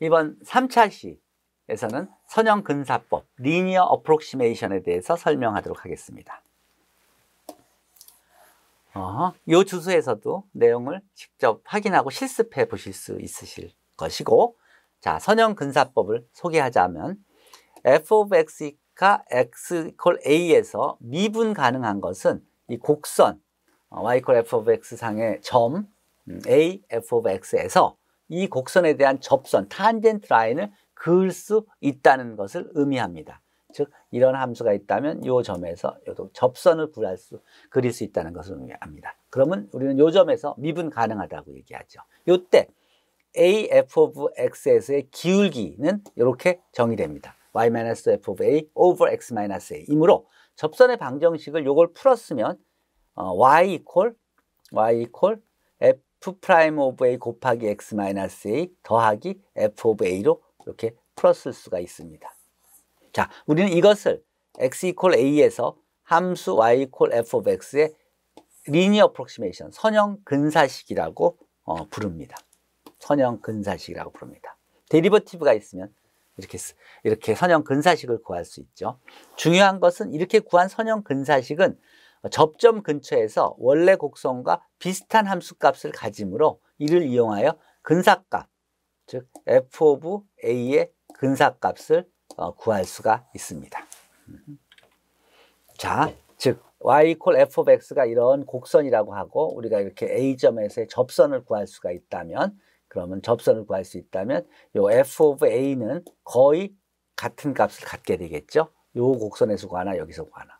이번 3차 시에서는 선형근사법, 리니어 어프록시메이션에 대해서 설명하도록 하겠습니다. 어, 이 주소에서도 내용을 직접 확인하고 실습해 보실 수 있으실 것이고 자, 선형근사법을 소개하자면 f of x 이카 x 콜 a에서 미분 가능한 것은 이 곡선 어, y 콜 f of x 상의 점 음, a f of x에서 이 곡선에 대한 접선, 탄젠트 라인을 그을 수 있다는 것을 의미합니다. 즉 이런 함수가 있다면 이 점에서 요도 접선을 구할 수 그릴 수 있다는 것을 의미합니다. 그러면 우리는 이 점에서 미분 가능하다고 얘기하죠. 요때 AF of X에서의 기울기는 이렇게 정의됩니다. Y-F minus of A over X-A minus 이므로 접선의 방정식을 요걸 풀었으면 어, Y equal Y equal F f 프라임 오브 a 곱하기 x 마이너스 a 더하기 f 오브 a로 이렇게 풀었을 수가 있습니다. 자, 우리는 이것을 x 이퀄 a에서 함수 y 이퀄 f 오브 x의 리니어 프록시메이션 선형 근사식이라고 어, 부릅니다. 선형 근사식이라고 부릅니다. 데리버티브가 있으면 이렇게 이렇게 선형 근사식을 구할 수 있죠. 중요한 것은 이렇게 구한 선형 근사식은 접점 근처에서 원래 곡선과 비슷한 함수값을 가지므로 이를 이용하여 근사값, 즉 f of a의 근사값을 어, 구할 수가 있습니다. 자, 즉 y equal f of x가 이런 곡선이라고 하고 우리가 이렇게 a점에서의 접선을 구할 수가 있다면 그러면 접선을 구할 수 있다면 요 f of a는 거의 같은 값을 갖게 되겠죠. 요 곡선에서 구하나 여기서 구하나.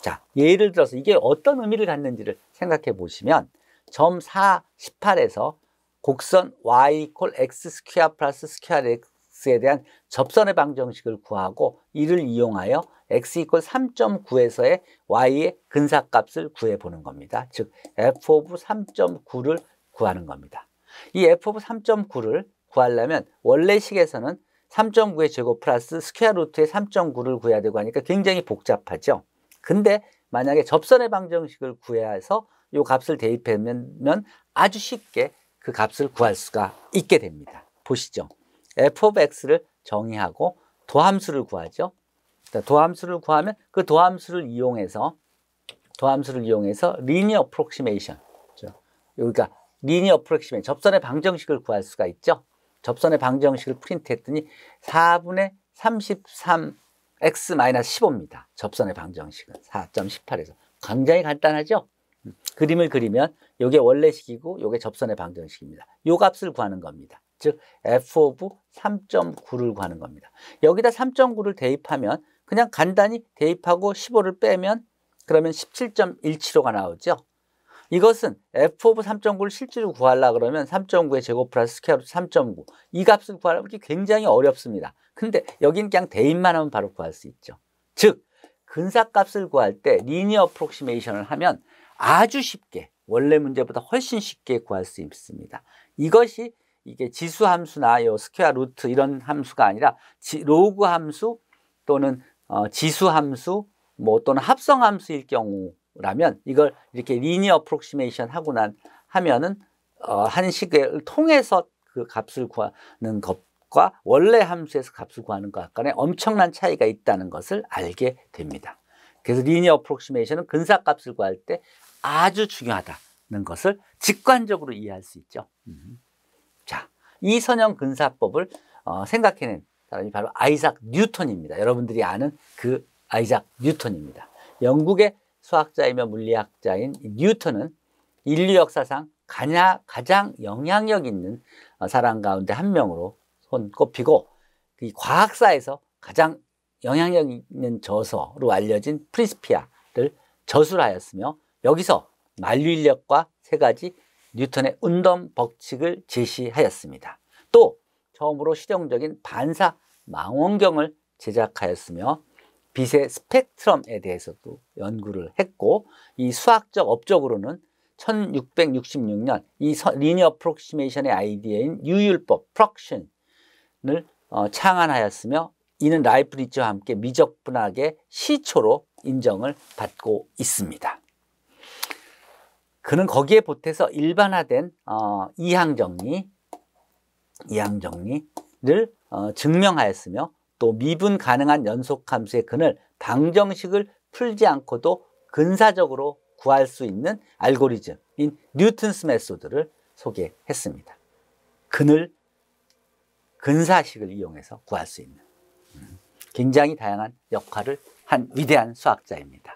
자, 예를 들어서 이게 어떤 의미를 갖는지를 생각해 보시면 점 4, 18에서 곡선 y equal x 스퀘어 플러스 스퀘어 x에 대한 접선의 방정식을 구하고 이를 이용하여 x e q 3.9에서의 y의 근사값을 구해 보는 겁니다. 즉 f of 3.9를 구하는 겁니다. 이 f of 3.9를 구하려면 원래 식에서는 3.9의 제곱 플러스 스퀘어 루트의 3.9를 구해야 되고 하니까 굉장히 복잡하죠. 근데 만약에 접선의 방정식을 구해서 이 값을 대입하면 아주 쉽게 그 값을 구할 수가 있게 됩니다. 보시죠. f of x를 정의하고 도함수를 구하죠. 도함수를 구하면 그 도함수를 이용해서 도함수를 이용해서 리니어 프록시메이션 여기가 리니어 프록시메이션 접선의 방정식을 구할 수가 있죠. 접선의 방정식을 프린트했더니 4분의 33 x-15입니다. 접선의 방정식은 4.18에서 굉장히 간단하죠? 음, 그림을 그리면 이게 원래식이고 이게 접선의 방정식입니다. 요 값을 구하는 겁니다. 즉 f of 3.9를 구하는 겁니다. 여기다 3.9를 대입하면 그냥 간단히 대입하고 15를 빼면 그러면 17.175가 나오죠. 이것은 f 오브 3.9를 실제로 구하려 그러면 3.9의 제곱 플러스 스퀘어 로트3.9 이 값을 구하려면 굉장히 어렵습니다. 근데 여기는 그냥 대입만 하면 바로 구할 수 있죠. 즉 근사값을 구할 때 리니어 프록시메이션을 하면 아주 쉽게 원래 문제보다 훨씬 쉽게 구할 수 있습니다. 이것이 이게 지수 함수나 요 스퀘어 루트 이런 함수가 아니라 지, 로그 함수 또는 어, 지수 함수 뭐 또는 합성 함수일 경우 라면 이걸 이렇게 리니어 프록시메이션 하고 난 하면은 어, 한 식을 통해서 그 값을 구하는 것과 원래 함수에서 값을 구하는 것 간에 엄청난 차이가 있다는 것을 알게 됩니다. 그래서 리니어 프록시메이션은 근사값을 구할 때 아주 중요하다는 것을 직관적으로 이해할 수 있죠. 음. 자, 이 선형 근사법을 어, 생각해낸 사람이 바로 아이작 뉴턴입니다. 여러분들이 아는 그 아이작 뉴턴입니다. 영국의 수학자이며 물리학자인 뉴턴은 인류 역사상 가냐, 가장 영향력 있는 어, 사람 가운데 한 명으로 손꼽히고 이 과학사에서 가장 영향력 있는 저서로 알려진 프리스피아를 저술하였으며 여기서 만류인력과 세 가지 뉴턴의 운동 법칙을 제시하였습니다. 또 처음으로 실용적인 반사 망원경을 제작하였으며 빛의 스펙트럼에 대해서도 연구를 했고 이 수학적 업적으로는 1666년 이 리니어 프록시메이션의 아이디어인 유율법 프록션을 어, 창안하였으며 이는 라이프니츠와 함께 미적분학의 시초로 인정을 받고 있습니다. 그는 거기에 보태서 일반화된 어, 이항정리, 이항정리를 어, 증명하였으며 또 미분 가능한 연속 함수의 근을 방정식을 풀지 않고도 근사적으로 구할 수 있는 알고리즘인 뉴튼스 메소드를 소개했습니다. 근을 근사식을 이용해서 구할 수 있는 음, 굉장히 다양한 역할을 한 위대한 수학자입니다.